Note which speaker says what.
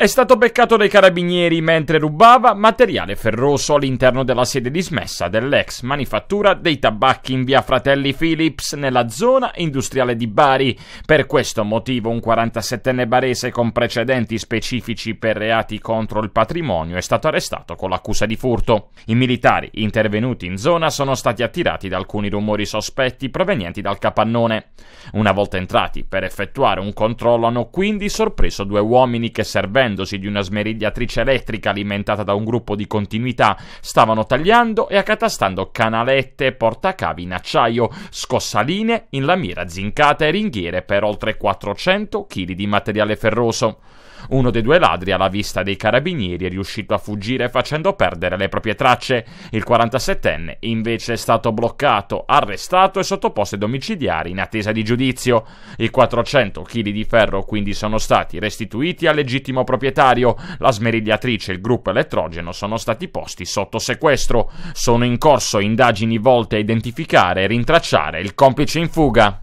Speaker 1: È stato beccato dai carabinieri mentre rubava materiale ferroso all'interno della sede dismessa dell'ex manifattura dei tabacchi in via Fratelli Philips nella zona industriale di Bari. Per questo motivo un 47enne barese con precedenti specifici per reati contro il patrimonio è stato arrestato con l'accusa di furto. I militari intervenuti in zona sono stati attirati da alcuni rumori sospetti provenienti dal capannone. Una volta entrati per effettuare un controllo hanno quindi sorpreso due uomini che servendo servendosi di una smerigliatrice elettrica alimentata da un gruppo di continuità, stavano tagliando e accatastando canalette, portacavi in acciaio, scossaline, in lamiera zincata e ringhiere per oltre 400 kg di materiale ferroso. Uno dei due ladri, alla vista dei carabinieri, è riuscito a fuggire facendo perdere le proprie tracce. Il 47enne, invece, è stato bloccato, arrestato e sottoposto ai domiciliari in attesa di giudizio. I 400 kg di ferro quindi sono stati restituiti al legittimo proprietario proprietario, la smerigliatrice e il gruppo elettrogeno sono stati posti sotto sequestro. Sono in corso indagini volte a identificare e rintracciare il complice in fuga.